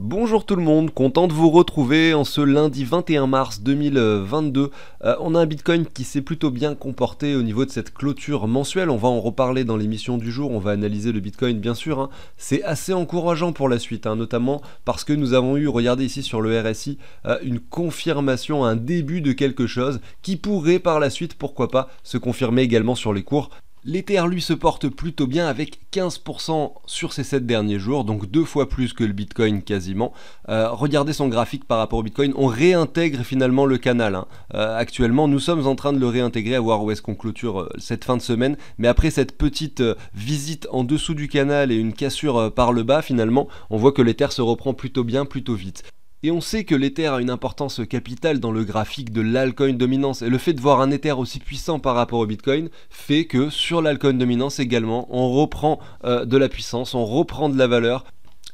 Bonjour tout le monde, content de vous retrouver en ce lundi 21 mars 2022. Euh, on a un Bitcoin qui s'est plutôt bien comporté au niveau de cette clôture mensuelle. On va en reparler dans l'émission du jour, on va analyser le Bitcoin bien sûr. Hein. C'est assez encourageant pour la suite, hein, notamment parce que nous avons eu, regardez ici sur le RSI, euh, une confirmation, un début de quelque chose qui pourrait par la suite, pourquoi pas, se confirmer également sur les cours. L'Ether lui se porte plutôt bien avec 15% sur ces 7 derniers jours, donc deux fois plus que le Bitcoin quasiment. Euh, regardez son graphique par rapport au Bitcoin, on réintègre finalement le canal. Hein. Euh, actuellement, nous sommes en train de le réintégrer, à voir où est-ce qu'on clôture euh, cette fin de semaine, mais après cette petite visite en dessous du canal et une cassure par le bas, finalement, on voit que l'Ether se reprend plutôt bien, plutôt vite. Et on sait que l'éther a une importance capitale dans le graphique de l'alcoin dominance, et le fait de voir un éther aussi puissant par rapport au Bitcoin fait que sur l'alcoin dominance également, on reprend euh, de la puissance, on reprend de la valeur,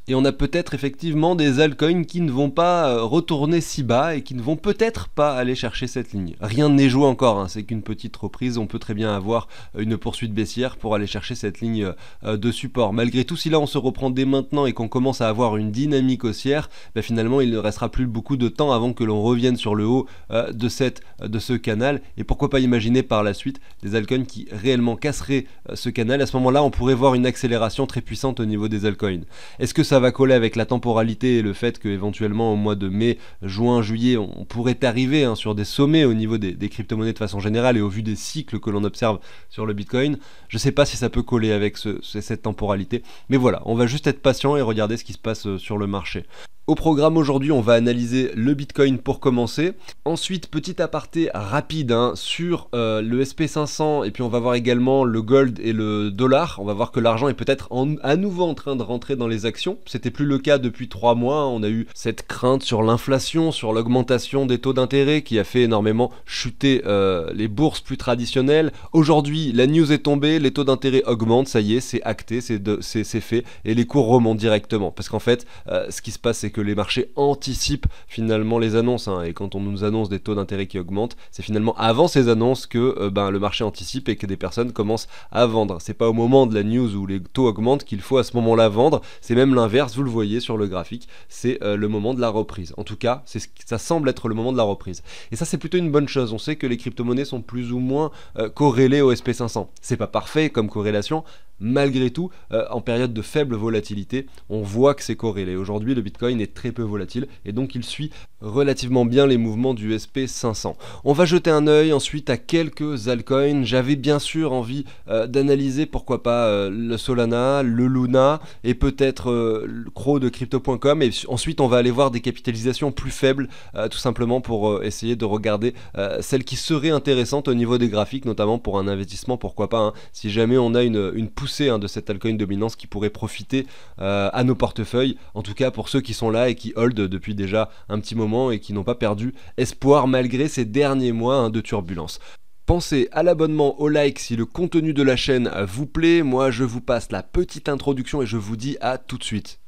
et on a peut-être effectivement des altcoins qui ne vont pas euh, retourner si bas et qui ne vont peut-être pas aller chercher cette ligne. Rien n'est joué encore, hein. c'est qu'une petite reprise, on peut très bien avoir euh, une poursuite baissière pour aller chercher cette ligne euh, de support. Malgré tout, si là on se reprend dès maintenant et qu'on commence à avoir une dynamique haussière, bah, finalement il ne restera plus beaucoup de temps avant que l'on revienne sur le haut de, cette, de ce canal et pourquoi pas imaginer par la suite des altcoins qui réellement casseraient ce canal. À ce moment-là, on pourrait voir une accélération très puissante au niveau des altcoins. Est-ce que ça ça va coller avec la temporalité et le fait qu'éventuellement au mois de mai, juin, juillet, on pourrait arriver hein, sur des sommets au niveau des, crypto-monnaies de façon générale et au vu des cycles que l'on observe sur le Bitcoin, je ne sais pas si ça peut coller avec cette temporalité. Mais voilà, on va juste être patient et regarder ce qui se passe euh, sur le marché. Au programme aujourd'hui, on va analyser le Bitcoin pour commencer. Ensuite, petit aparté rapide hein, sur euh, le SP500 et puis on va voir également le gold et le dollar. On va voir que l'argent est peut-être à nouveau en train de rentrer dans les actions. C'était plus le cas depuis trois mois. On a eu cette crainte sur l'inflation, sur l'augmentation des taux d'intérêt qui a fait énormément chuter euh, les bourses plus traditionnelles. Aujourd'hui, la news est tombée, les taux d'intérêt augmentent, ça y est, c'est acté, c'est fait et les cours remontent directement. Parce qu'en fait, euh, ce qui se passe, c'est que les marchés anticipent finalement les annonces. Hein. et quand on nous annonce des taux d'intérêt qui augmentent, c'est finalement avant ces annonces que euh, ben, le marché anticipe et que des personnes commencent à vendre. C'est pas au moment de la news où les taux augmentent qu'il faut à ce moment-là vendre. C'est même l'inverse, vous le voyez sur le graphique. C'est euh, le moment de la reprise. En tout cas, c'est ça semble être le moment de la reprise. Et ça, c'est plutôt une bonne chose. On sait que les crypto-monnaies sont plus ou moins euh, corrélées au SP500. C'est pas parfait comme corrélation, malgré tout, euh, en période de faible volatilité, on voit que c'est corrélé. Aujourd'hui, le Bitcoin est très peu volatile et donc il suit relativement bien les mouvements du SP500. On va jeter un œil ensuite à quelques altcoins. J'avais bien sûr envie euh, d'analyser pourquoi pas euh, le Solana, le Luna et peut-être le Crow de crypto.com et ensuite on va aller voir des capitalisations plus faibles tout simplement pour essayer de regarder celles qui seraient intéressantes au niveau des graphiques notamment pour un investissement pourquoi pas hein. si jamais on a une, une Hein, de cette altcoin dominance qui pourrait profiter euh, à nos portefeuilles, en tout cas pour ceux qui sont là et qui hold depuis déjà un petit moment et qui n'ont pas perdu espoir malgré ces derniers mois hein, de turbulence. Pensez à l'abonnement, au like si le contenu de la chaîne vous plaît. Moi, je vous passe la petite introduction et je vous dis à tout de suite.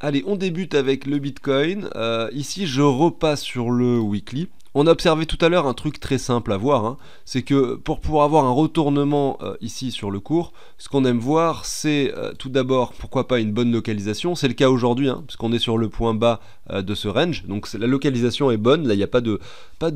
Allez, on débute avec le Bitcoin. Euh, ici, je repasse sur le weekly on a observé tout à l'heure un truc très simple à voir, hein. c'est que pour pouvoir avoir un retournement euh, ici sur le cours, ce qu'on aime voir c'est euh, tout d'abord pourquoi pas une bonne localisation, c'est le cas aujourd'hui hein, puisqu'on est sur le point bas euh, de ce range, donc la localisation est bonne, là il n'y a pas de,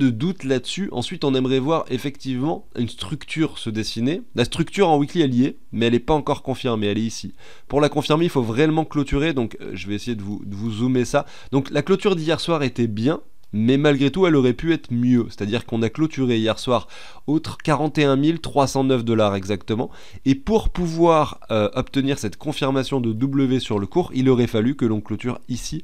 doute là-dessus. Ensuite on aimerait voir effectivement une structure se dessiner, la structure en weekly elle y est, mais elle n'est pas encore confirmée, elle est ici. Pour la confirmer il faut vraiment clôturer, donc je vais essayer de vous zoomer ça. Donc la clôture d'hier soir était bien, mais malgré tout elle aurait pu être mieux. C'est-à-dire qu'on a clôturé hier soir autre 41 309 dollars exactement, et pour pouvoir euh, obtenir cette confirmation de W sur le cours, il aurait fallu que l'on clôture ici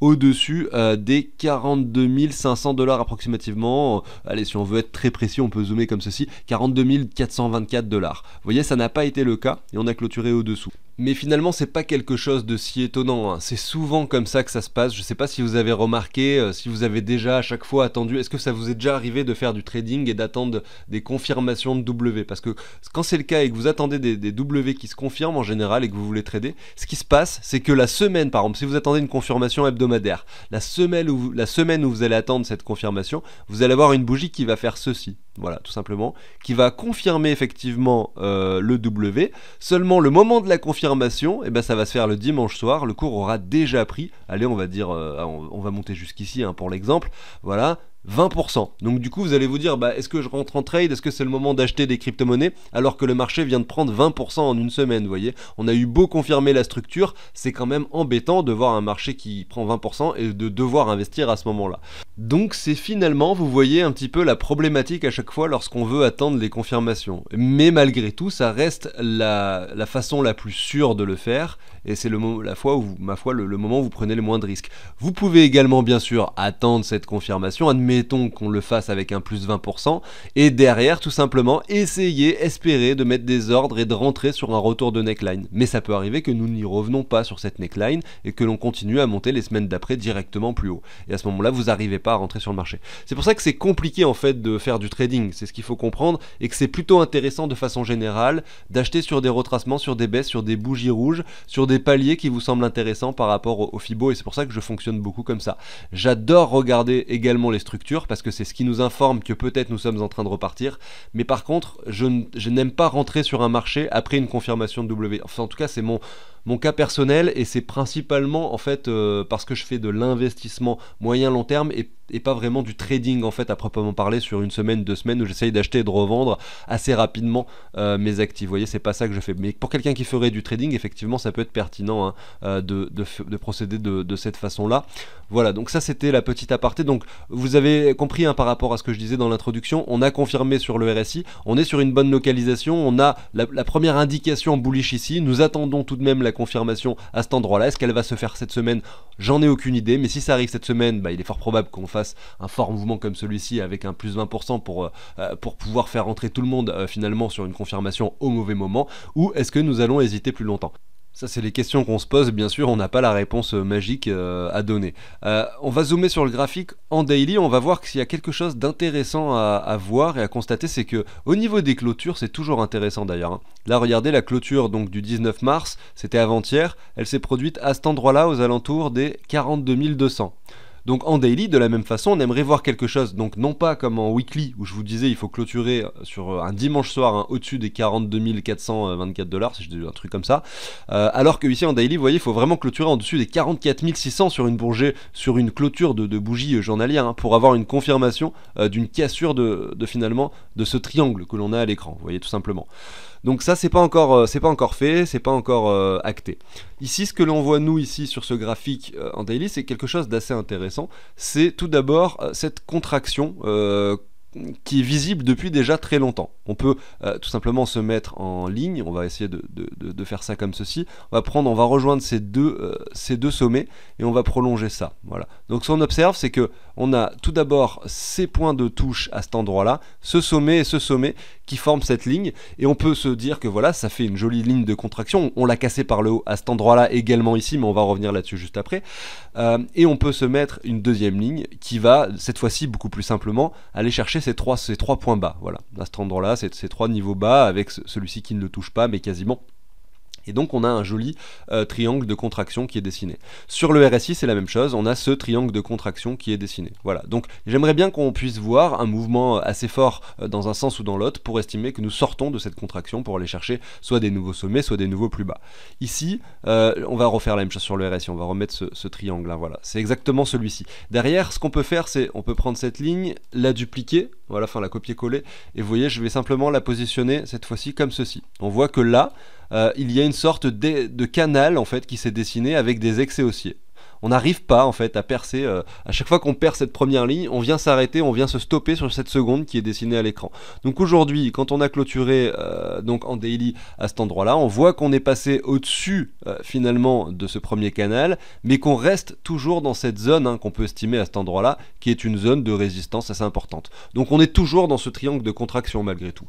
au-dessus euh, des 42 500 dollars approximativement. Allez, si on veut être très précis, on peut zoomer comme ceci, 42 424 dollars. Vous voyez, ça n'a pas été le cas et on a clôturé au-dessous. Mais finalement, c'est pas quelque chose de si étonnant. Hein. C'est souvent comme ça que ça se passe. Je sais pas si vous avez remarqué, euh, si vous avez déjà à chaque fois attendu. Est-ce que ça vous est déjà arrivé de faire du trading et d'attendre des confirmations de W Parce que quand c'est le cas et que vous attendez des, W qui se confirment en général et que vous voulez trader, ce qui se passe, c'est que la semaine, par exemple, si vous attendez une confirmation hebdomadaire, la semaine où la semaine où vous allez attendre cette confirmation, vous allez avoir une bougie qui va faire ceci. Voilà, tout simplement, qui va confirmer effectivement euh, le W. Seulement, le moment de la confirmation, eh ben, ça va se faire le dimanche soir. Le cours aura déjà pris. Allez, on va dire, euh, on, va monter jusqu'ici hein, pour l'exemple. Voilà, 20%. Donc du coup, vous allez vous dire, bah, est-ce que je rentre en trade Est-ce que c'est le moment d'acheter des crypto-monnaies alors que le marché vient de prendre 20% en une semaine Vous voyez, on a eu beau confirmer la structure, c'est quand même embêtant de voir un marché qui prend 20% et de devoir investir à ce moment-là. Donc c'est finalement, vous voyez un petit peu la problématique à chaque fois lorsqu'on veut attendre les confirmations. Mais malgré tout, ça reste la, façon la plus sûre de le faire et c'est la fois où, ma foi, le, moment où vous prenez le moins de risques. Vous pouvez également bien sûr attendre cette confirmation, admettons qu'on le fasse avec un plus 20%, et derrière tout simplement essayer, espérer de mettre des ordres et de rentrer sur un retour de neckline. Mais ça peut arriver que nous n'y revenons pas sur cette neckline et que l'on continue à monter les semaines d'après directement plus haut. Et à ce moment-là, vous n'arrivez pas à rentrer sur le marché. C'est pour ça que c'est compliqué en fait de faire du trading, c'est ce qu'il faut comprendre, et que c'est plutôt intéressant de façon générale d'acheter sur des retracements, sur des baisses, sur des bougies rouges, sur des paliers qui vous semblent intéressants par rapport au, au FIBO, et c'est pour ça que je fonctionne beaucoup comme ça. J'adore regarder également les structures parce que c'est ce qui nous informe que peut-être nous sommes en train de repartir. Mais par contre, je n'aime pas rentrer sur un marché après une confirmation de W. Enfin, en tout cas, c'est mon, mon cas personnel et c'est principalement en fait euh, parce que je fais de l'investissement moyen long terme et et pas vraiment du trading en fait à proprement parler sur une semaine, deux semaines où j'essaye d'acheter et de revendre assez rapidement euh, mes actifs. Vous voyez, c'est pas ça que je fais. Mais pour quelqu'un qui ferait du trading, effectivement, ça peut être pertinent hein, euh, de, procéder de, cette façon-là. Voilà, donc ça c'était la petite aparté. Donc vous avez compris hein, par rapport à ce que je disais dans l'introduction, on a confirmé sur le RSI, on est sur une bonne localisation, on a la, première indication bullish ici, nous attendons tout de même la confirmation à cet endroit-là. Est-ce qu'elle va se faire cette semaine J'en ai aucune idée, mais si ça arrive cette semaine, bah, il est fort probable qu'on fasse un fort mouvement comme celui-ci avec un plus 20% pour, euh, euh, pour pouvoir faire entrer tout le monde euh, finalement sur une confirmation au mauvais moment ou est-ce que nous allons hésiter plus longtemps ça, c'est les questions qu'on se pose. Bien sûr, on n'a pas la réponse magique à donner. on va zoomer sur le graphique en daily. On va voir qu'il y a quelque chose d'intéressant à, voir et à constater, c'est que au niveau des clôtures, c'est toujours intéressant d'ailleurs. Hein. Là, regardez la clôture donc du 19 mars. C'était avant-hier. Elle s'est produite à cet endroit-là, aux alentours des 42 200. Donc en daily, de la même façon, on aimerait voir quelque chose, donc non pas comme en weekly, où je vous disais il faut clôturer euh, sur euh, un dimanche soir hein, au-dessus des 42 424 dollars, si je dis un truc comme ça, euh, alors que ici en daily, vous voyez, il faut vraiment clôturer en dessus des 44 600 sur une bourgée, sur une clôture de, bougies bougie journalière, hein, pour avoir une confirmation d'une cassure de, de finalement de ce triangle que l'on a à l'écran, vous voyez tout simplement. Donc ça, c'est pas encore, euh, c'est pas encore fait, c'est pas encore euh, acté. Ici, ce que l'on voit nous ici sur ce graphique euh, en daily, c'est quelque chose d'assez intéressant. C'est tout d'abord cette contraction qui est visible depuis déjà très longtemps. On peut euh, tout simplement se mettre en ligne, on va essayer de, faire ça comme ceci, on va prendre, on va rejoindre ces deux, euh, ces deux sommets et on va prolonger ça. Voilà. Donc ce qu'on observe, c'est que on a tout d'abord ces points de touche à cet endroit-là, ce sommet et ce sommet qui forment cette ligne, et on peut se dire que voilà, ça fait une jolie ligne de contraction, on, l'a cassée par le haut à cet endroit-là également ici, mais on va revenir là-dessus juste après, euh, et on peut se mettre une deuxième ligne qui va, cette fois-ci beaucoup plus simplement, aller chercher ces trois, points bas. Voilà, à cet endroit-là, ces trois niveaux bas, avec celui-ci qui ne le touche pas, mais quasiment et donc on a un joli euh, triangle de contraction qui est dessiné. Sur le RSI, c'est la même chose, on a ce triangle de contraction qui est dessiné. Voilà, donc j'aimerais bien qu'on puisse voir un mouvement euh, assez fort euh, dans un sens ou dans l'autre pour estimer que nous sortons de cette contraction pour aller chercher soit des nouveaux sommets, soit des nouveaux plus bas. Ici, on va refaire la même chose sur le RSI, on va remettre ce, ce triangle, là, voilà. C'est exactement celui-ci. Derrière, ce qu'on peut faire, c'est on peut prendre cette ligne, la dupliquer, voilà, enfin la copier-coller, et vous voyez, je vais simplement la positionner cette fois-ci comme ceci. On voit que là, euh, il y a une sorte de, de canal en fait qui s'est dessiné avec des excès haussiers on n'arrive pas en fait à percer. Euh, à chaque fois qu'on perd cette première ligne, on vient s'arrêter, on vient se stopper sur cette seconde qui est dessinée à l'écran. Donc aujourd'hui, quand on a clôturé euh, donc en daily à cet endroit-là, on voit qu'on est passé au-dessus euh, finalement de ce premier canal, mais qu'on reste toujours dans cette zone hein, qu'on peut estimer à cet endroit-là, qui est une zone de résistance assez importante. Donc on est toujours dans ce triangle de contraction malgré tout.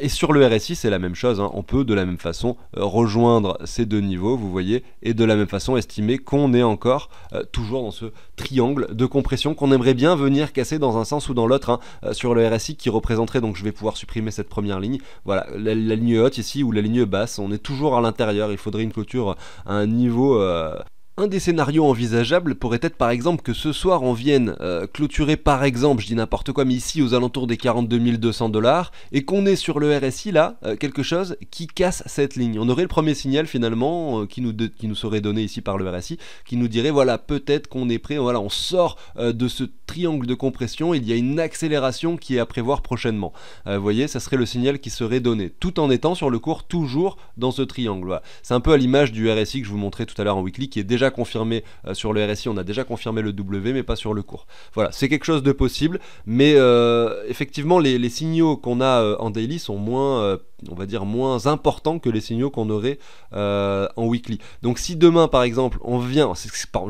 et sur le RSI, c'est la même chose. Hein. on peut de la même façon rejoindre ces deux niveaux, vous voyez, et de la même façon estimer qu'on est encore euh, toujours dans ce triangle de compression qu'on aimerait bien venir casser dans un sens ou dans l'autre hein, euh, sur le RSI qui représenterait, donc je vais pouvoir supprimer cette première ligne, voilà, la, la ligne haute ici ou la ligne basse, on est toujours à l'intérieur, il faudrait une clôture à un niveau euh, un des scénarios envisageables pourrait être par exemple que ce soir on vienne euh, clôturer par exemple, je dis n'importe quoi, mais ici aux alentours des 42 200 dollars, et qu'on ait sur le RSI là euh, quelque chose qui casse cette ligne. On aurait le premier signal finalement euh, qui, nous qui nous serait donné ici par le RSI, qui nous dirait voilà peut-être qu'on est prêt, voilà on sort de ce triangle de compression, il y a une accélération qui est à prévoir prochainement. Vous voyez, ça serait le signal qui serait donné, tout en étant sur le cours toujours dans ce triangle. C'est un peu à l'image du RSI que je vous montrais tout à l'heure en weekly qui est déjà confirmé euh, sur le RSI, on a déjà confirmé le W, mais pas sur le cours. Voilà, c'est quelque chose de possible, mais euh, effectivement, les, les signaux qu'on a euh, en daily sont moins on va dire, moins important que les signaux qu'on aurait euh, en weekly. Donc si demain, par exemple, on vient,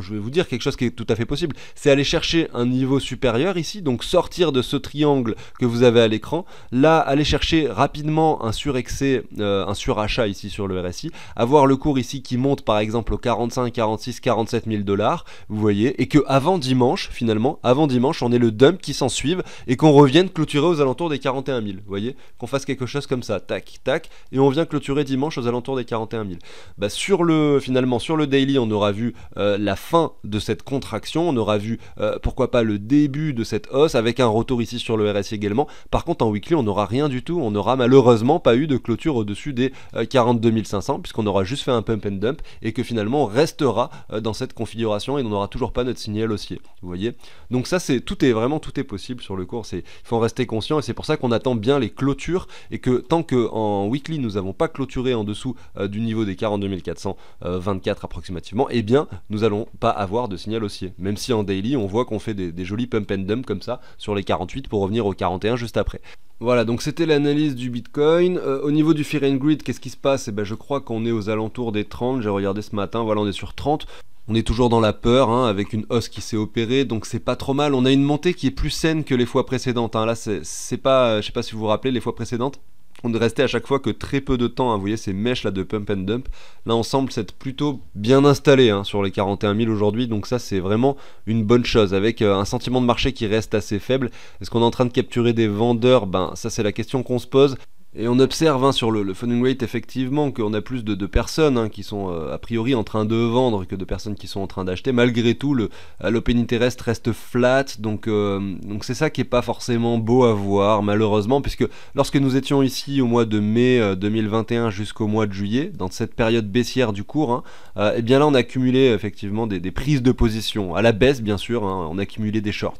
je vais vous dire quelque chose qui est tout à fait possible, c'est aller chercher un niveau supérieur ici, donc sortir de ce triangle que vous avez à l'écran, là, aller chercher rapidement un surexcès, euh, un surachat ici sur le RSI, avoir le cours ici qui monte par exemple aux 45, 46, 47 000 dollars, vous voyez, et que avant dimanche, finalement, avant dimanche, on ait le dump qui s'en suive et qu'on revienne clôturer aux alentours des 41 000, vous voyez, qu'on fasse quelque chose comme ça, tac, tac, et on vient clôturer dimanche aux alentours des 41 000. Bah sur le, finalement, sur le daily, on aura vu euh, la fin de cette contraction, on aura vu, euh, pourquoi pas, le début de cette hausse, avec un retour ici sur le RSI également. Par contre, en weekly, on n'aura rien du tout, on n'aura malheureusement pas eu de clôture au-dessus des 42 euh, 500, puisqu'on aura juste fait un pump and dump, et que finalement, on restera dans cette configuration, et on n'aura toujours pas notre signal haussier, vous voyez Donc ça, c'est tout est vraiment, tout est possible sur le cours, il faut en rester conscient, et c'est pour ça qu'on attend bien les clôtures, et que tant que en weekly nous n'avons pas clôturé en dessous euh, du niveau des 42 424 euh, approximativement, et eh bien nous allons pas avoir de signal haussier. Même si en daily on voit qu'on fait des, jolis pump and dump comme ça sur les 48 pour revenir aux 41 juste après. Voilà, donc c'était l'analyse du Bitcoin. Euh, au niveau du Fear and grid, qu'est-ce qui se passe et eh ben, Je crois qu'on est aux alentours des 30, j'ai regardé ce matin, voilà, on est sur 30. On est toujours dans la peur, hein, avec une hausse qui s'est opérée, donc c'est pas trop mal. On a une montée qui est plus saine que les fois précédentes. Hein. Là, c'est pas, je sais pas si vous vous rappelez, les fois précédentes, de rester à chaque fois que très peu de temps. Hein, vous voyez ces mèches là de pump and dump. Là, on semble plutôt bien installé hein, sur les 41 000 aujourd'hui. Donc ça, c'est vraiment une bonne chose avec euh, un sentiment de marché qui reste assez faible. Est-ce qu'on est en train de capturer des vendeurs Ben ça, c'est la question qu'on se pose. Et on observe hein, sur le, le funding rate effectivement qu'on a plus de, personnes hein, qui sont euh, a priori en train de vendre que de personnes qui sont en train d'acheter. Malgré tout, le, euh, l'open interest reste flat, donc euh, donc c'est ça qui est pas forcément beau à voir malheureusement, puisque lorsque nous étions ici au mois de mai 2021 jusqu'au mois de juillet, dans cette période baissière du cours, hein, et eh bien là on a cumulé effectivement des, prises de position à la baisse bien sûr, hein, on a cumulé des shorts.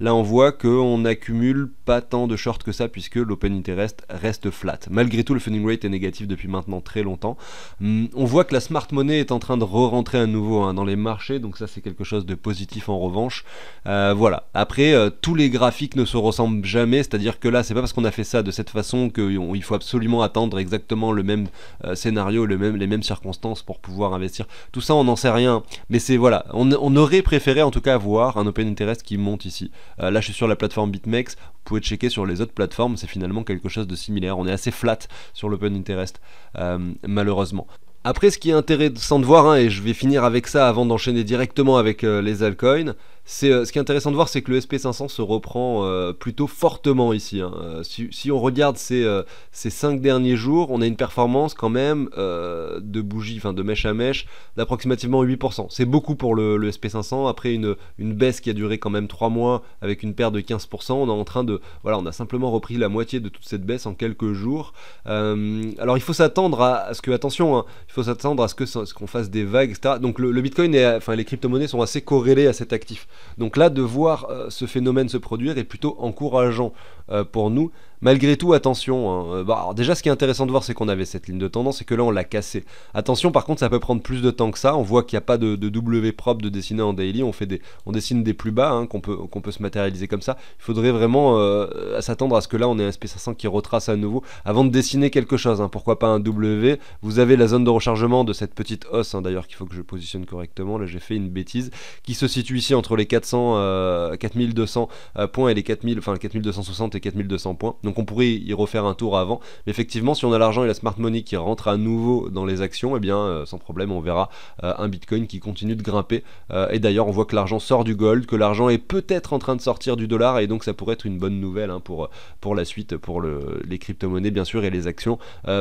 Là on voit qu'on n'accumule pas tant de shorts que ça puisque l'open interest reste flat Malgré tout, le funding rate est négatif depuis maintenant très longtemps. Hmm, on voit que la smart money est en train de re-rentrer à nouveau hein, dans les marchés, donc ça c'est quelque chose de positif en revanche. Euh, voilà. Après, euh, tous les graphiques ne se ressemblent jamais, c'est-à-dire que là, c'est pas parce qu'on a fait ça de cette façon qu'il faut absolument attendre exactement le même euh, scénario, les mêmes circonstances pour pouvoir investir. Tout ça, on n'en sait rien, mais c'est voilà. On, aurait préféré en tout cas avoir un open interest qui monte ici. là, je suis sur la plateforme BitMEX. Vous pouvez checker sur les autres plateformes, c'est finalement quelque chose de similaire. On assez flat sur l'open interest, euh, malheureusement. Après, ce qui est intéressant de voir, hein, et je vais finir avec ça avant d'enchaîner directement avec euh, les altcoins, euh, ce qui est intéressant de voir, c'est que le SP500 se reprend euh, plutôt fortement ici. Hein. Euh, si, on regarde ces, 5 cinq derniers jours, on a une performance quand même de bougie, de mèche à mèche, d'approximativement 8%. C'est beaucoup pour le, SP500. Après une, baisse qui a duré quand même 3 mois avec une perte de 15%, on est en train de. on a simplement repris la moitié de toute cette baisse en quelques jours. alors hein, il faut s'attendre à, ce que, attention, il faut s'attendre à ce, que, qu'on fasse des vagues, etc. Donc le, Bitcoin, et, les crypto-monnaies sont assez corrélées à cet actif. Donc là, de voir euh, ce phénomène se produire est plutôt encourageant euh, pour nous Malgré tout, attention. Hein. Euh, bah, déjà, ce qui est intéressant de voir, c'est qu'on avait cette ligne de tendance et que là, on l'a cassée. Attention, par contre, ça peut prendre plus de temps que ça. On voit qu'il n'y a pas de, W propre de dessiner en daily. On, fait des, on dessine des plus bas hein, qu'on peut, peut se matérialiser comme ça. Il faudrait vraiment euh, s'attendre à ce que là, on ait un SP500 qui retrace à nouveau avant de dessiner quelque chose. Hein. Pourquoi pas un W Vous avez la zone de rechargement de cette petite hausse, d'ailleurs, qu'il faut que je positionne correctement. Là, j'ai fait une bêtise qui se situe ici entre les 400, 4200 euh, points et les 4000, enfin 4260 et 4200 points. Donc on pourrait y refaire un tour avant. Mais effectivement, si on a l'argent et la smart money qui rentre à nouveau dans les actions, eh bien euh, sans problème, on verra euh, un Bitcoin qui continue de grimper. Euh, et d'ailleurs, on voit que l'argent sort du gold, que l'argent est peut-être en train de sortir du dollar, et donc ça pourrait être une bonne nouvelle hein, pour, pour la suite, pour les crypto-monnaies bien sûr, et les actions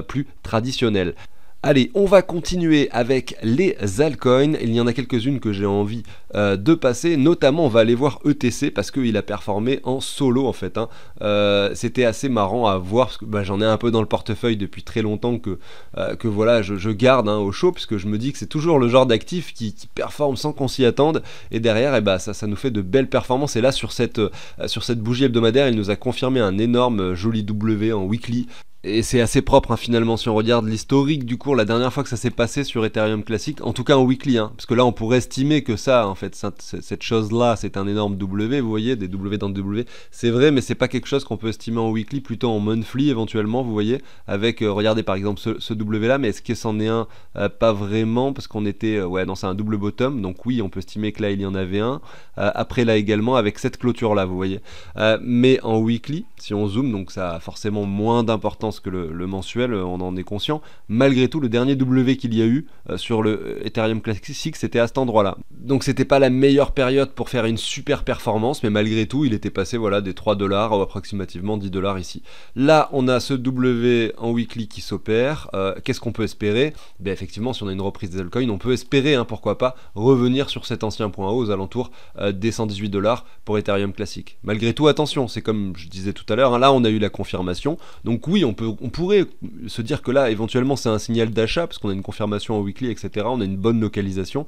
plus traditionnelles. Allez, on va continuer avec les altcoins. Il y en a quelques-unes que j'ai envie euh, de passer. Notamment, on va aller voir ETC parce qu'il a performé en solo en fait. Hein. Euh, c'était assez marrant à voir parce que bah, j'en ai un peu dans le portefeuille depuis très longtemps que, euh, que voilà, je, garde hein, au chaud puisque je me dis que c'est toujours le genre d'actif qui, performe sans qu'on s'y attende. Et derrière, eh bah, ça, ça, nous fait de belles performances. Et là, sur cette, sur cette bougie hebdomadaire, il nous a confirmé un énorme joli W en weekly et c'est assez propre hein, finalement si on regarde l'historique du cours, la dernière fois que ça s'est passé sur Ethereum classique, en tout cas en weekly, hein, parce que là on pourrait estimer que ça, en fait, cette chose-là, c'est un énorme W, vous voyez, des W dans W, c'est vrai, mais c'est pas quelque chose qu'on peut estimer en weekly, plutôt en monthly éventuellement, vous voyez, avec, euh, regardez par exemple ce, W-là, mais est-ce qu'il s'en est un euh, Pas vraiment, parce qu'on était, euh, ouais, non, c'est un double bottom, donc oui, on peut estimer que là il y en avait un, après là également, avec cette clôture-là, vous voyez. mais en weekly, si on zoome, donc ça a forcément moins d'importance que le, mensuel, euh, on en est conscient. Malgré tout, le dernier W qu'il y a eu euh, sur le euh, Ethereum Classic c'était à cet endroit-là. Donc c'était pas la meilleure période pour faire une super performance, mais malgré tout, il était passé voilà des 3 dollars à approximativement 10 dollars ici. Là, on a ce W en weekly qui s'opère. Qu'est-ce qu'on peut espérer ben, Effectivement, si on a une reprise des altcoins, on peut espérer, hein, pourquoi pas, revenir sur cet ancien point haut aux alentours des 118 dollars pour Ethereum Classic. Malgré tout, attention, c'est comme je disais tout à l'heure, hein, là on a eu la confirmation. Donc oui, on on pourrait se dire que là, éventuellement, c'est un signal d'achat, parce qu'on a une confirmation en weekly, etc. On a une bonne localisation.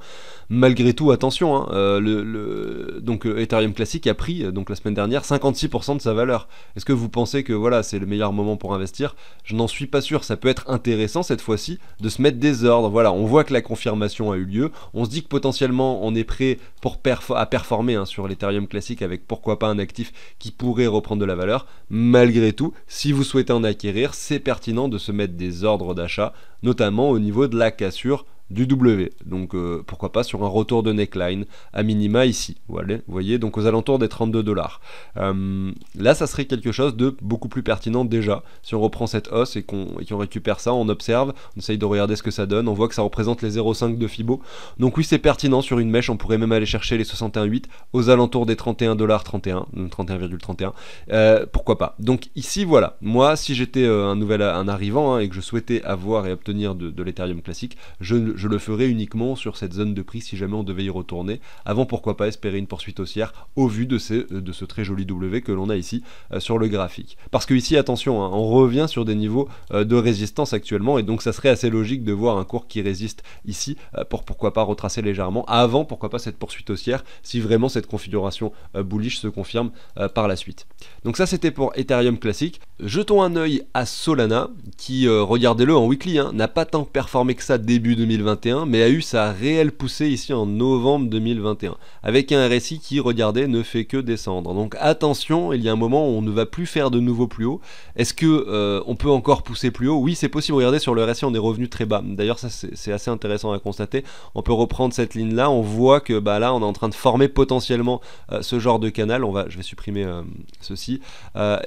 Malgré tout, attention, hein, euh, donc euh, Ethereum classique a pris, euh, donc la semaine dernière, 56% de sa valeur. Est-ce que vous pensez que voilà, c'est le meilleur moment pour investir Je n'en suis pas sûr. Ça peut être intéressant cette fois-ci de se mettre des ordres. Voilà, on voit que la confirmation a eu lieu. On se dit que potentiellement, on est prêt pour à performer hein, sur l'Ethereum classique avec pourquoi pas un actif qui pourrait reprendre de la valeur. Malgré tout, si vous souhaitez en acquérir, c'est pertinent de se mettre des ordres d'achat, notamment au niveau de la cassure du W. Donc euh, pourquoi pas sur un retour de neckline à minima ici. vous voyez, donc aux alentours des 32 dollars. Euh, là, ça serait quelque chose de beaucoup plus pertinent déjà. Si on reprend cette hausse et qu'on récupère ça, on observe, on essaye de regarder ce que ça donne, on voit que ça représente les 0,5 de Fibo. Donc oui, c'est pertinent sur une mèche, on pourrait même aller chercher les 61,8 aux alentours des 31 dollars 31, 31,31. Euh, pourquoi pas. Donc ici, voilà. Moi, si j'étais un nouvel un arrivant hein, et que je souhaitais avoir et obtenir de, de l'Ethereum classique, je, je le ferai uniquement sur cette zone de prix si jamais on devait y retourner, avant pourquoi pas espérer une poursuite haussière au vu de, ces, euh, de ce très joli W que l'on a ici euh, sur le graphique. Parce que ici, attention, hein, on revient sur des niveaux euh, de résistance actuellement, et donc ça serait assez logique de voir un cours qui résiste ici pour pourquoi pas retracer légèrement, avant pourquoi pas cette poursuite haussière, si vraiment cette configuration bullish se confirme par la suite. Donc ça c'était pour Ethereum classique. Jetons un œil à Solana, qui, regardez-le en weekly, hein, n'a pas tant performé que ça début 2020 mais a eu sa réelle poussée ici en novembre 2021, avec un RSI qui, regardez, ne fait que descendre. Donc attention, il y a un moment où on ne va plus faire de nouveau plus haut. Est-ce que euh, on peut encore pousser plus haut Oui, c'est possible. Regardez, sur le RSI, on est revenu très bas. D'ailleurs, ça c'est assez intéressant à constater. On peut reprendre cette ligne-là. On voit que bah, là, on est en train de former potentiellement euh, ce genre de canal. On va, je vais supprimer euh, ceci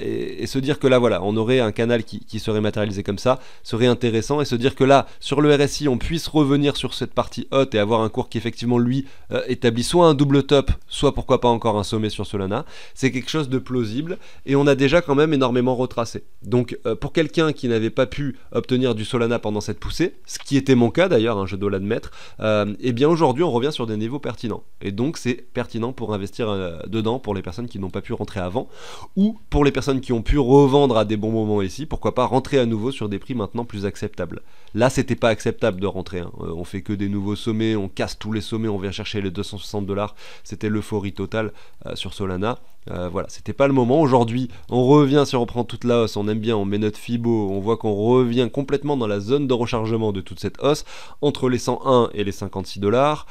et, se dire que là, voilà, on aurait un canal qui serait matérialisé comme ça, serait intéressant et se dire que là, sur le RSI, on puisse revenir sur cette partie haute et avoir un cours qui effectivement lui euh, établit soit un double top, soit pourquoi pas encore un sommet sur Solana, c'est quelque chose de plausible et on a déjà quand même énormément retracé. Donc euh, pour quelqu'un qui n'avait pas pu obtenir du Solana pendant cette poussée, ce qui était mon cas d'ailleurs, hein, je dois l'admettre, et euh, eh bien aujourd'hui on revient sur des niveaux pertinents. Et donc c'est pertinent pour investir dedans pour les personnes qui n'ont pas pu rentrer avant ou pour les personnes qui ont pu revendre à des bons moments ici, pourquoi pas rentrer à nouveau sur des prix maintenant plus acceptables. Là c'était pas acceptable de rentrer. Hein, euh, on fait que des nouveaux sommets, on casse tous les sommets, on vient chercher les 260 dollars. C'était l'euphorie totale euh, sur Solana. Voilà. Euh, voilà, c'était pas le moment. Aujourd'hui, on revient, si on reprend toute la hausse, on aime bien, on met notre Fibo, on voit qu'on revient complètement dans la zone de rechargement de toute cette hausse, entre les 101 et les 56 dollars.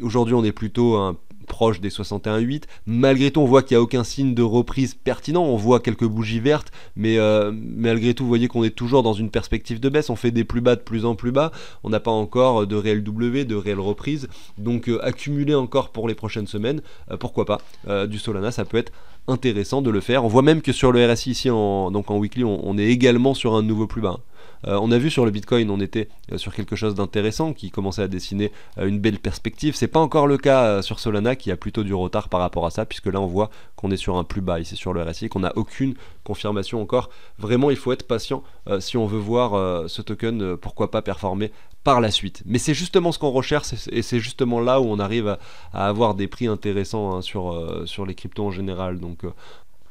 Aujourd'hui, on est plutôt un proche des 61,8. Malgré tout, on voit qu'il n'y a aucun signe de reprise pertinent. On voit quelques bougies vertes, mais euh, malgré tout, vous voyez qu'on est toujours dans une perspective de baisse. On fait des plus bas de plus en plus bas. On n'a pas encore de réel W, de réelle reprise. Donc euh, accumuler encore pour les prochaines semaines, euh, pourquoi pas Du Solana, ça peut être intéressant de le faire. On voit même que sur le RSI ici, en, donc en weekly, on, est également sur un nouveau plus bas. Euh, on a vu sur le Bitcoin, on était euh, sur quelque chose d'intéressant qui commençait à dessiner euh, une belle perspective. C'est pas encore le cas sur Solana qui a plutôt du retard par rapport à ça, puisque là on voit qu'on est sur un plus bas ici sur le RSI, qu'on n'a aucune confirmation encore. Vraiment, il faut être patient si on veut voir ce token, pourquoi pas performer par la suite. Mais c'est justement ce qu'on recherche et c'est justement là où on arrive à, avoir des prix intéressants hein, sur, sur les cryptos en général. Donc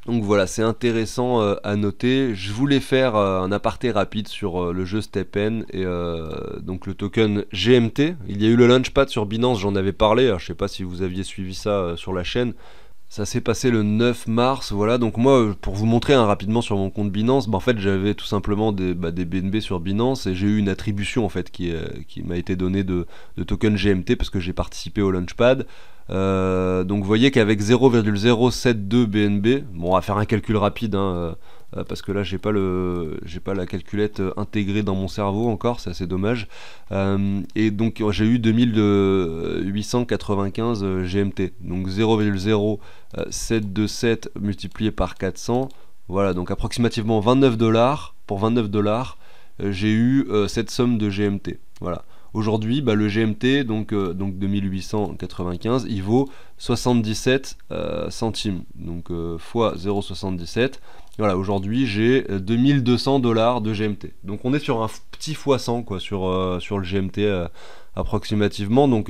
donc voilà, c'est intéressant euh, à noter. Je voulais faire euh, un aparté rapide sur euh, le jeu Stepen et donc le token GMT. Il y a eu le launchpad sur Binance, j'en avais parlé. je ne sais pas si vous aviez suivi ça sur la chaîne. Ça s'est passé le 9 mars, voilà. Donc moi, pour vous montrer hein, rapidement sur mon compte Binance, bah, en fait j'avais tout simplement des, BNB bah, sur Binance et j'ai eu une attribution en fait qui, m'a été donnée de token GMT parce que j'ai participé au launchpad. Euh, donc vous voyez qu'avec 0,072 BNB, bon on va faire un calcul rapide hein, euh, euh, parce que là j'ai pas le pas la calculette intégrée dans mon cerveau encore, c'est assez dommage. et donc j'ai eu 2895 GMT, donc 0,0727 multiplié par 400, voilà donc approximativement 29 dollars pour 29 dollars j'ai eu cette somme de GMT, voilà. Aujourd'hui, bah, le GMT, donc, euh, donc 2895, il vaut 77 euh, centimes. Donc euh, x 0,77. Voilà, aujourd'hui j'ai 2200 dollars de GMT. Donc on est sur un petit x 100 quoi, sur, sur le GMT approximativement. Donc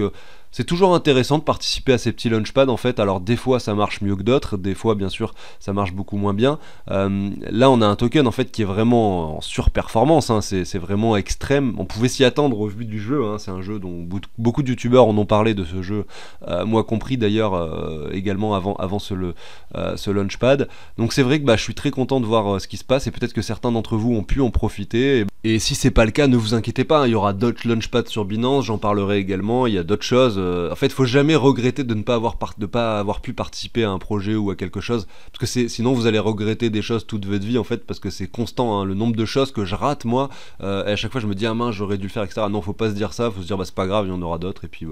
c'est toujours intéressant de participer à ces petits launchpads en fait. Alors des fois ça marche mieux que d'autres, des fois bien sûr ça marche beaucoup moins bien. Euh, là on a un token en fait qui est vraiment en surperformance, hein. c'est vraiment extrême. On pouvait s'y attendre au vu du jeu, hein. c'est un jeu dont beaucoup de youtubeurs en ont parlé de ce jeu, euh, moi compris d'ailleurs euh, également avant, avant ce, le, ce launchpad. Donc c'est vrai que bah, je suis très content de voir ce qui se passe et peut-être que certains d'entre vous ont pu en profiter. Et si c'est pas le cas, ne vous inquiétez pas, hein, il y aura d'autres launchpads sur Binance, j'en parlerai également, il y a d'autres choses. Euh, en fait, faut jamais regretter de ne pas avoir, de pas avoir pu participer à un projet ou à quelque chose, parce que sinon vous allez regretter des choses toute votre vie en fait, parce que c'est constant, hein, le nombre de choses que je rate moi, euh, Et à chaque fois je me dis ah mince j'aurais dû le faire, etc. Non, faut pas se dire ça, faut se dire bah c'est pas grave, il y en aura d'autres, et puis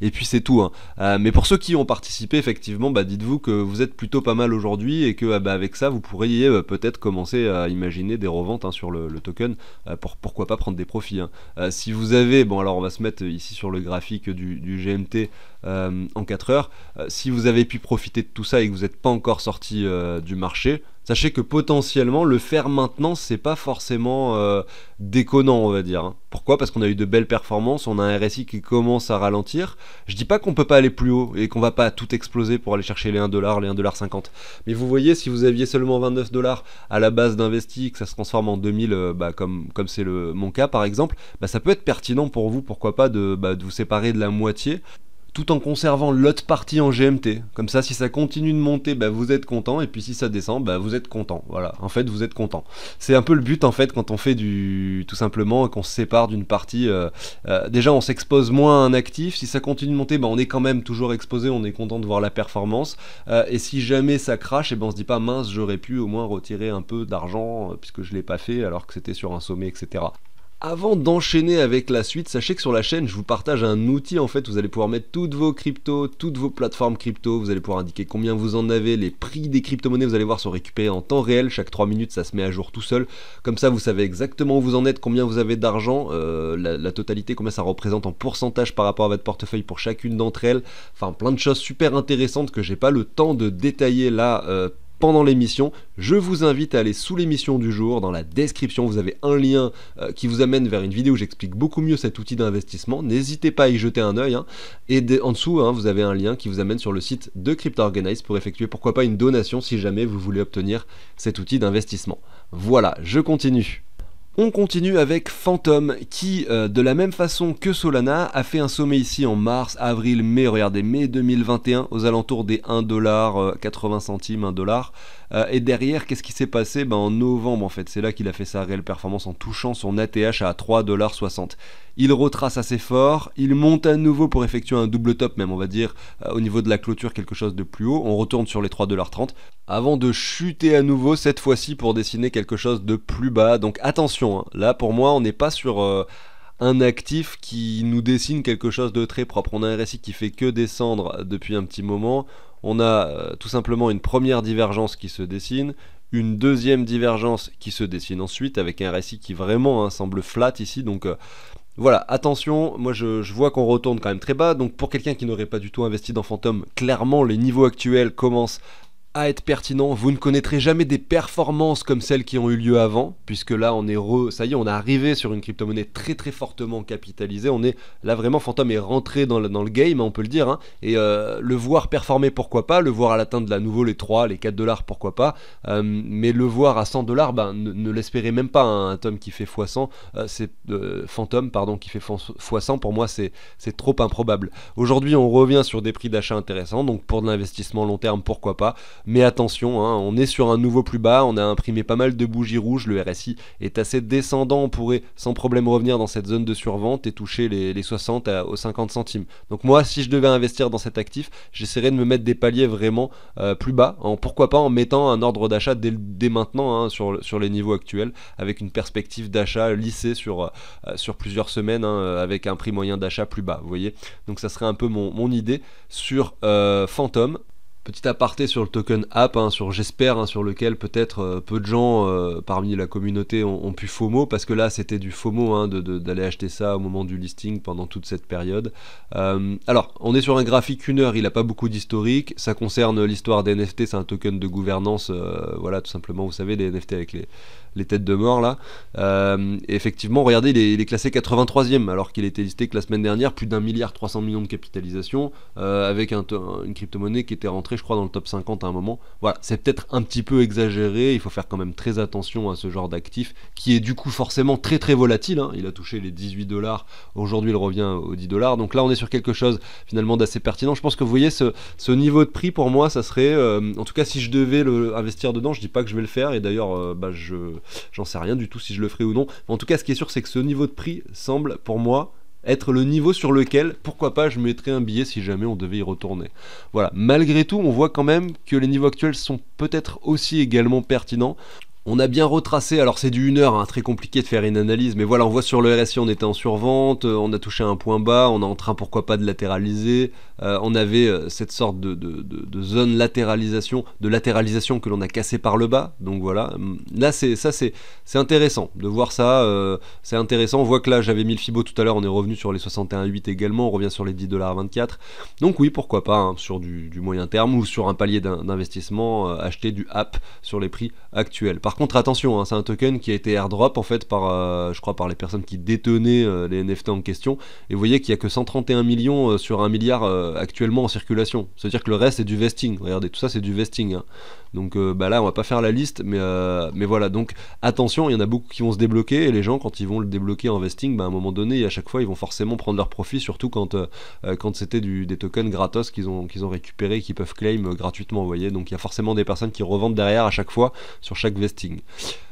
et puis c'est tout. Hein. Euh, mais pour ceux qui ont participé, effectivement, bah dites-vous que vous êtes plutôt pas mal aujourd'hui et que ah, bah, avec ça vous pourriez peut-être commencer à imaginer des reventes sur le token pour, pourquoi pas prendre des profits. Hein. Euh, si vous avez, bon alors on va se mettre ici sur le graphique du, GMT euh, en 4 heures, euh, si vous avez pu profiter de tout ça et que vous n'êtes pas encore sorti du marché, Sachez que potentiellement, le faire maintenant, c'est pas forcément euh, déconnant, on va dire. Hein. Pourquoi Parce qu'on a eu de belles performances, on a un RSI qui commence à ralentir. Je dis pas qu'on peut pas aller plus haut et qu'on va pas tout exploser pour aller chercher les 1$, les 1,50$. Mais vous voyez, si vous aviez seulement 29$ à la base d'investi, que ça se transforme en 2000, euh, bah, comme c'est le mon cas par exemple, bah, ça peut être pertinent pour vous, pourquoi pas, de bah, vous séparer de la moitié tout en conservant l'autre partie en GMT. Comme ça, si ça continue de monter, bah, vous êtes content, et puis si ça descend, bah, vous êtes content. Voilà, en fait, vous êtes content. C'est un peu le but, en fait, quand on fait du... tout simplement, qu'on se sépare d'une partie. Euh, euh, déjà, on s'expose moins à un actif. Si ça continue de monter, bah, on est quand même toujours exposé, on est content de voir la performance. Euh, et si jamais ça crache, et eh ben, on se dit pas, mince, j'aurais pu au moins retirer un peu d'argent, puisque je l'ai pas fait, alors que c'était sur un sommet, etc. Avant d'enchaîner avec la suite, sachez que sur la chaîne, je vous partage un outil en fait, vous allez pouvoir mettre toutes vos cryptos, toutes vos plateformes crypto, vous allez pouvoir indiquer combien vous en avez, les prix des crypto-monnaies, vous allez voir sont récupérés en temps réel, chaque 3 minutes ça se met à jour tout seul, comme ça vous savez exactement où vous en êtes, combien vous avez d'argent, euh, la, totalité, combien ça représente en pourcentage par rapport à votre portefeuille pour chacune d'entre elles, enfin plein de choses super intéressantes que j'ai pas le temps de détailler là. Euh, pendant l'émission. Je vous invite à aller sous l'émission du jour, dans la description, vous avez un lien euh, qui vous amène vers une vidéo où j'explique beaucoup mieux cet outil d'investissement. N'hésitez pas à y jeter un œil. Hein. Et en dessous, hein, vous avez un lien qui vous amène sur le site de Crypto CryptoOrganize pour effectuer pourquoi pas une donation si jamais vous voulez obtenir cet outil d'investissement. Voilà, je continue. On continue avec Phantom qui, euh, de la même façon que Solana, a fait un sommet ici en mars, avril, mai, regardez, mai 2021 aux alentours des 1$, 80 euh, centimes, 1$. Euh, et derrière, qu'est-ce qui s'est passé ben, En novembre, en fait, c'est là qu'il a fait sa réelle performance en touchant son ATH à 3,60$. Il retrace assez fort, il monte à nouveau pour effectuer un double top, même on va dire euh, au niveau de la clôture quelque chose de plus haut. On retourne sur les 3,30$ avant de chuter à nouveau cette fois-ci pour dessiner quelque chose de plus bas. Donc attention, hein, là pour moi, on n'est pas sur. Euh, un actif qui nous dessine quelque chose de très propre. On a un récit qui fait que descendre depuis un petit moment on a euh, tout simplement une première divergence qui se dessine, une deuxième divergence qui se dessine ensuite avec un récit qui vraiment hein, semble flat ici. Donc euh, voilà, attention, moi je, je vois qu'on retourne quand même très bas. Donc pour quelqu'un qui n'aurait pas du tout investi dans Phantom, clairement les niveaux actuels commencent à être pertinent. Vous ne connaîtrez jamais des performances comme celles qui ont eu lieu avant, puisque là on est re, ça y est, on est arrivé sur une crypto-monnaie très très fortement capitalisée. On est là vraiment, Phantom est rentré dans le, dans le game, hein, on peut le dire, hein. et euh, le voir performer pourquoi pas, le voir à de la nouveau les 3, les 4 dollars pourquoi pas, euh, mais le voir à 100 dollars, ben, ne, l'espérez même pas. Hein. un tome qui fait x100, euh, c'est Phantom pardon qui fait x100 pour moi c'est trop improbable. Aujourd'hui on revient sur des prix d'achat intéressants, donc pour de l'investissement long terme pourquoi pas mais attention, hein, on est sur un nouveau plus bas, on a imprimé pas mal de bougies rouges, le RSI est assez descendant, on pourrait sans problème revenir dans cette zone de survente et toucher les, 60 à, aux 50 centimes. Donc moi, si je devais investir dans cet actif, j'essaierais de me mettre des paliers vraiment euh, plus bas, en, pourquoi pas en mettant un ordre d'achat dès, maintenant hein, sur, sur les niveaux actuels, avec une perspective d'achat lissée sur, euh, sur plusieurs semaines, hein, avec un prix moyen d'achat plus bas, vous voyez. Donc ça serait un peu mon, idée. Sur euh, Phantom, Petit aparté sur le token app, hein, sur j'espère, hein, sur lequel peut-être euh, peu de gens euh, parmi la communauté ont, pu FOMO, parce que là c'était du FOMO hein, d'aller acheter ça au moment du listing pendant toute cette période. Euh, alors, on est sur un graphique une heure, il n'a pas beaucoup d'historique, ça concerne l'histoire des NFT, c'est un token de gouvernance, voilà tout simplement, vous savez, des NFT avec les, les têtes de mort là. Euh, effectivement, regardez, il est, classé 83e alors qu'il était listé que la semaine dernière, plus d'un milliard 300 millions de capitalisation, euh, avec une crypto-monnaie qui était rentrée, je crois, dans le top 50 à un moment. Voilà, c'est peut-être un petit peu exagéré, il faut faire quand même très attention à ce genre d'actif qui est du coup forcément très très volatile. Hein. Il a touché les 18 dollars, aujourd'hui il revient aux 10 dollars. Donc là, on est sur quelque chose finalement d'assez pertinent. Je pense que vous voyez ce, niveau de prix pour moi, ça serait, euh, en tout cas, si je devais le, investir dedans, je dis pas que je vais le faire et d'ailleurs, bah, je euh, j'en sais rien du tout si je le ferai ou non. en tout cas, ce qui est sûr, c'est que ce niveau de prix semble pour moi être le niveau sur lequel, pourquoi pas, je mettrais un billet si jamais on devait y retourner. Voilà, malgré tout, on voit quand même que les niveaux actuels sont peut-être aussi également pertinents. On a bien retracé, alors c'est du 1 heure, hein, très compliqué de faire une analyse, mais voilà, on voit sur le RSI, on était en survente, euh, on a touché un point bas, on est en train pourquoi pas de latéraliser, euh, on avait euh, cette sorte de, zone latéralisation, de latéralisation que l'on a cassée par le bas, donc voilà. Hum, là, c'est ça, c'est intéressant de voir ça, c'est intéressant. On voit que là, j'avais mis le Fibo tout à l'heure, on est revenu sur les 61,8 également, on revient sur les 10,24$. Donc oui, pourquoi pas, hein, sur du, moyen terme ou sur un palier d'investissement, acheter du app sur les prix actuels contre, attention, hein, c'est un token qui a été airdrop en fait par, euh, je crois, par les personnes qui détenaient euh, les NFT en question. Et vous voyez qu'il n'y a que 131 millions euh, sur un milliard actuellement en circulation. C'est-à-dire que le reste c'est du vesting. Regardez, tout ça c'est du vesting. Hein. Donc bah là, on va pas faire la liste, mais, mais voilà. Donc attention, il y en a beaucoup qui vont se débloquer et les gens, quand ils vont le débloquer en vesting, bah, à un moment donné, à chaque fois, ils vont forcément prendre leur profit, surtout quand, quand c'était des tokens gratos qu'ils ont, qu'ils ont récupérés, qu'ils peuvent claim gratuitement. Vous voyez, donc il y a forcément des personnes qui revendent derrière à chaque fois sur chaque vesting. marketing.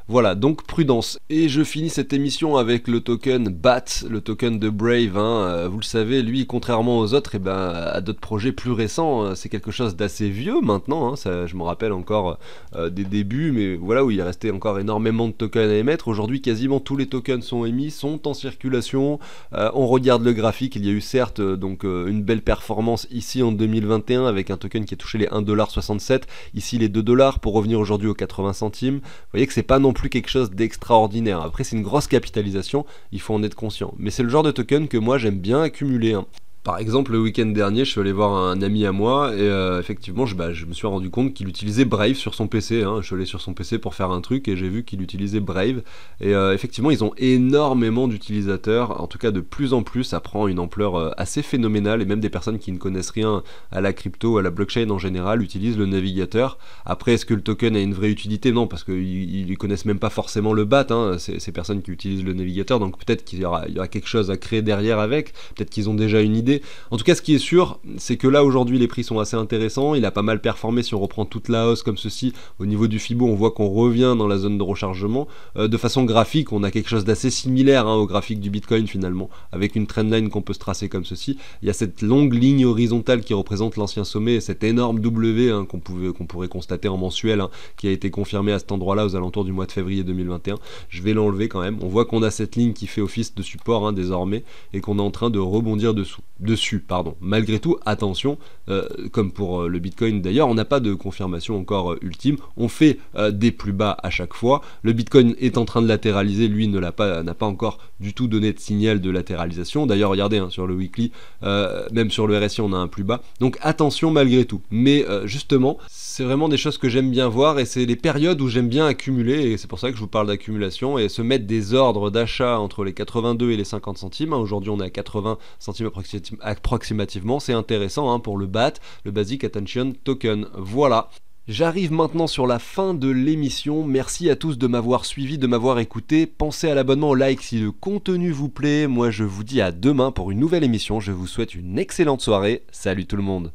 Voilà, donc prudence. Et je finis cette émission avec le token BAT, le token de Brave. Hein. Euh, vous le savez, lui, contrairement aux autres, et eh ben, à d'autres projets plus récents, hein. c'est quelque chose d'assez vieux maintenant. Hein. Ça, je me rappelle encore euh, des débuts, mais voilà, où il restait encore énormément de tokens à émettre. Aujourd'hui, quasiment tous les tokens sont émis, sont en circulation. Euh, on regarde le graphique, il y a eu certes donc une belle performance ici en 2021 avec un token qui a touché les 1,67$, ici les 2$ pour revenir aujourd'hui aux 80 centimes. Vous voyez que c'est pas non plus quelque chose d'extraordinaire. Après, c'est une grosse capitalisation, il faut en être conscient. Mais c'est le genre de token que moi j'aime bien accumuler. Hein. Par exemple, le week-end dernier, je suis allé voir un ami à moi et euh, effectivement, bah, je, me suis rendu compte qu'il utilisait Brave sur son PC. Hein. Je suis allé sur son PC pour faire un truc et j'ai vu qu'il utilisait Brave. Et euh, effectivement, ils ont énormément d'utilisateurs, en tout cas de plus en plus. Ça prend une ampleur euh, assez phénoménale et même des personnes qui ne connaissent rien à la crypto, à la blockchain en général, utilisent le navigateur. Après, est-ce que le token a une vraie utilité Non, parce qu'ils ne connaissent même pas forcément le BAT, hein. ces, personnes qui utilisent le navigateur. Donc peut-être qu'il y, y aura quelque chose à créer derrière avec. Peut-être qu'ils ont déjà une idée en tout cas, ce qui est sûr, c'est que là aujourd'hui, les prix sont assez intéressants. Il a pas mal performé. Si on reprend toute la hausse comme ceci, au niveau du Fibo, on voit qu'on revient dans la zone de rechargement. Euh, de façon graphique, on a quelque chose d'assez similaire hein, au graphique du Bitcoin finalement, avec une trendline qu'on peut se tracer comme ceci. Il y a cette longue ligne horizontale qui représente l'ancien sommet cet cette énorme W hein, qu'on pourrait constater en mensuel, hein, qui a été confirmé à cet endroit-là aux alentours du mois de février 2021. Je vais l'enlever quand même. On voit qu'on a cette ligne qui fait office de support désormais et qu'on est en train de rebondir dessous dessus, pardon. Malgré tout, attention, euh, comme pour euh, le Bitcoin d'ailleurs, on n'a pas de confirmation encore euh, ultime. On fait des plus bas à chaque fois. Le Bitcoin est en train de latéraliser, lui ne l'a pas, n'a pas encore du tout donné de signal de latéralisation. D'ailleurs, regardez hein, sur le weekly, même sur le RSI, on a un plus bas. Donc attention malgré tout. Mais justement, c'est vraiment des choses que j'aime bien voir et c'est les périodes où j'aime bien accumuler et c'est pour ça que je vous parle d'accumulation et se mettre des ordres d'achat entre les 82 et les 50 centimes. Hein, aujourd'hui, on est à 80 centimes à proximité approximativement. C'est intéressant hein, pour le BAT, le Basic Attention Token. Voilà. J'arrive maintenant sur la fin de l'émission. Merci à tous de m'avoir suivi, de m'avoir écouté. Pensez à l'abonnement au like si le contenu vous plaît. Moi, je vous dis à demain pour une nouvelle émission. Je vous souhaite une excellente soirée. Salut tout le monde.